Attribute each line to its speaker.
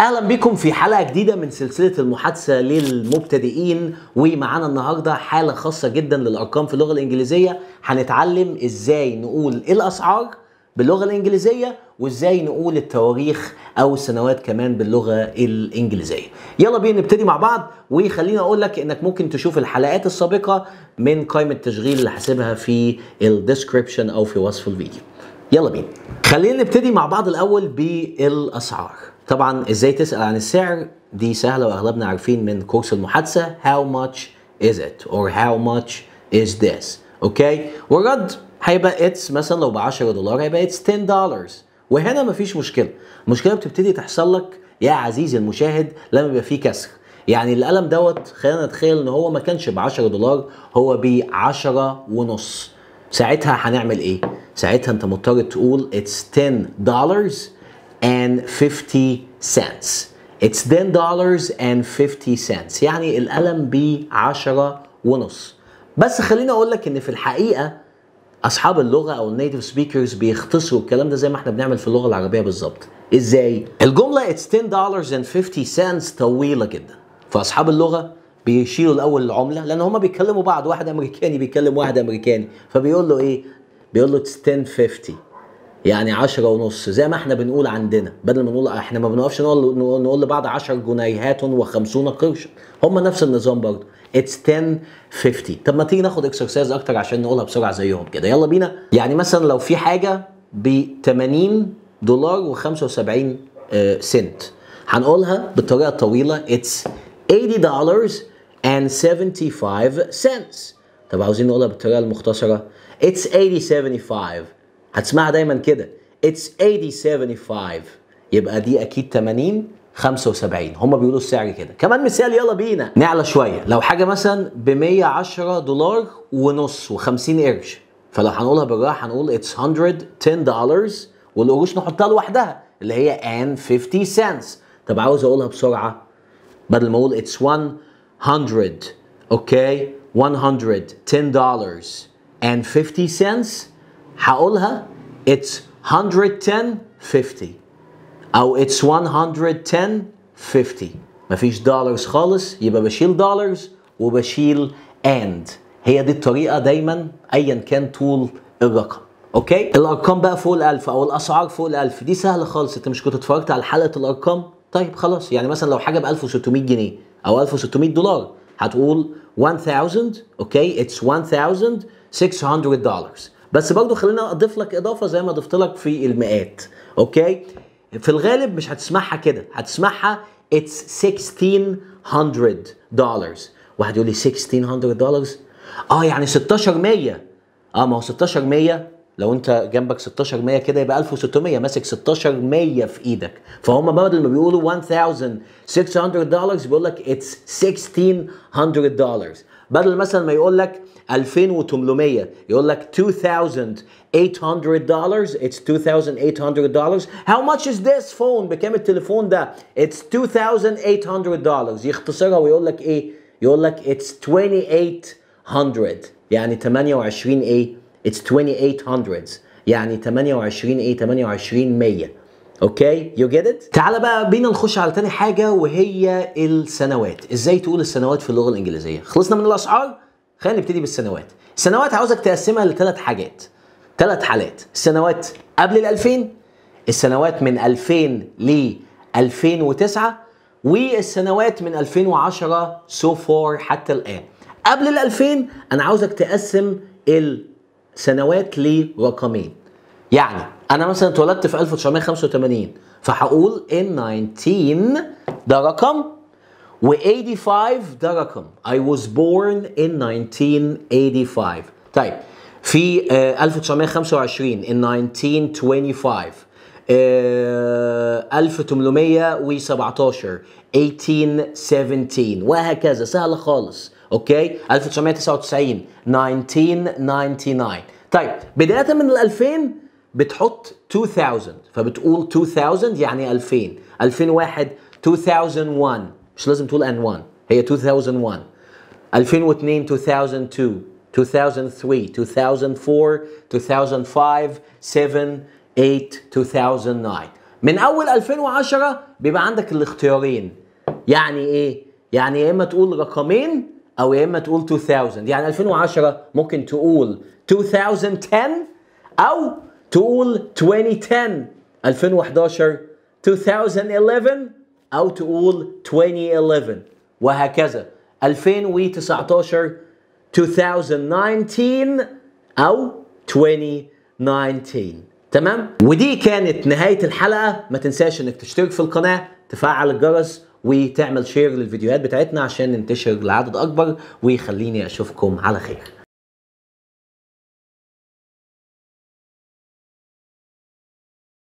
Speaker 1: اهلا بكم في حلقه جديده من سلسله المحادثه للمبتدئين ومعانا النهارده حاله خاصه جدا للارقام في اللغه الانجليزيه هنتعلم ازاي نقول الاسعار باللغه الانجليزيه وازاي نقول التواريخ او السنوات كمان باللغه الانجليزيه يلا بينا نبتدي مع بعض وخليني اقول لك انك ممكن تشوف الحلقات السابقه من قائمه التشغيل اللي حاسبها في الديسكريبشن او في وصف الفيديو يلا بينا خلينا نبتدي مع بعض الاول بالاسعار طبعا ازاي تسال عن السعر دي سهله واغلبنا عارفين من كورس المحادثه how much is it or how much is this اوكي والرد هيبقى اتس مثلا لو ب 10 دولار هيبقى اتس 10 دولار وهنا مفيش مشكله المشكله بتبتدي تحصل لك يا عزيزي المشاهد لما بيبقى فيه كسر يعني القلم دوت خلينا نتخيل ان هو ما كانش ب 10 دولار هو ب 10 ونص ساعتها هنعمل ايه ساعتها انت مضطر تقول it's 10 dollars and 50 cents it's 10 dollars and 50 cents يعني القلم ب 10 ونص بس خليني اقول لك ان في الحقيقه اصحاب اللغه او النيتيف سبيكرز بيختصروا الكلام ده زي ما احنا بنعمل في اللغه العربيه بالظبط ازاي الجمله it's 10 dollars and 50 cents طويله جدا فاصحاب اللغه بيشيلوا الاول العمله لان هما بيتكلموا بعض واحد امريكاني بيتكلم واحد امريكاني فبيقول له ايه بيقول له اتس 1050 يعني 10 ونص زي ما احنا بنقول عندنا بدل ما نقول احنا ما بنقفش نقول نقول لبعض 10 جنيهات و50 قرش هم نفس النظام برضه اتس 1050 طب ما تيجي ناخد اكسرسايز اكتر عشان نقولها بسرعه زيهم كده يلا بينا يعني مثلا لو في حاجه ب 80 دولار و75 سنت آه، هنقولها بالطريقه الطويله اتس 80 دولار and 75 cents طب عاوزين نقولها بالطريقه المختصره اتس 8075 هتسمعها دايما كده اتس 8075 يبقى دي اكيد 80 75 هم بيقولوا السعر كده كمان مثال يلا بينا نعلى شويه لو حاجه مثلا ب 110 دولار ونص و50 قرش فلو هنقولها بالراحه هنقول اتس 110 دولار والقروش نحطها لوحدها اللي هي ان 50 سنتس طب عاوز اقولها بسرعه بدل ما اقول اتس 100 اوكي $110.50 هقولها it's 110.50 أو it's 110.50 مفيش دولارز خالص يبقى بشيل دولارز وبشيل and هي دي الطريقة دايما أيا كان طول الرقم اوكي الارقام بقى فوق ال1000 او الاسعار فوق ال1000 دي سهله خالص انت مش كنت اتفرجت على حلقه الارقام طيب خلاص يعني مثلا لو حاجه ب 1600 جنيه او 1600 دولار هتقول 1000 اوكي اتس 1600 دولار بس برضه خلينا اضيف لك اضافه زي ما ضفت لك في المئات اوكي في الغالب مش هتسمعها كده هتسمعها اتس 1600 دولار واحد يقول لي 1600 دولار اه يعني 1600 اه ما هو 1600 لو انت جنبك 16 كده يبقى 1600 ماسك 16 في ايدك فهم بدل ما بيقولوا 1600 دولار بيقول لك اتس 1600 دولار بدل مثلا ما يقول لك 2800 يقول لك 2800 دولار اتس 2800 دولار هاو ماتش از ذس فون بكام التليفون ده اتس 2800 دولار يختصرها ويقول لك ايه يقول لك اتس 2800 يعني 28 ايه It's 2800s يعني 28 ايه 28 100 اوكي يو جيت ات تعالى بقى بينا نخش على تاني حاجه وهي السنوات ازاي تقول السنوات في اللغه الانجليزيه خلصنا من الاسعار خلينا نبتدي بالسنوات السنوات عاوزك تقسمها لثلاث حاجات ثلاث حالات السنوات قبل ال 2000 السنوات من 2000 ل 2009 والسنوات من 2010 سو so فار حتى الان قبل ال 2000 انا عاوزك تقسم ال سنوات لرقمين يعني انا مثلا اتولدت في 1985 فهقول ان 19 ده رقم و85 ده رقم I was born in 1985 طيب في 1925 آه، in 1925 1817 1817 وهكذا سهل خالص اوكي 1999 1999 طيب بدايه من ال 2000 بتحط 2000 فبتقول 2000 يعني 2000 2001 2001 مش لازم تقول ان 1 هي 2001 2002 2002 2003 2004 2005 7 8 2009 من اول 2010 بيبقى عندك الاختيارين يعني ايه يعني يا اما تقول رقمين او يا اما تقول 2000 يعني 2010 ممكن تقول 2010 او تقول 2010 2011 2011 او تقول 2011 وهكذا 2019 2019 او 2019 تمام ودي كانت نهايه الحلقه ما تنساش انك تشترك في القناه تفعل الجرس وتعمل شير للفيديوهات بتاعتنا عشان ننتشر لعدد اكبر ويخليني اشوفكم على خير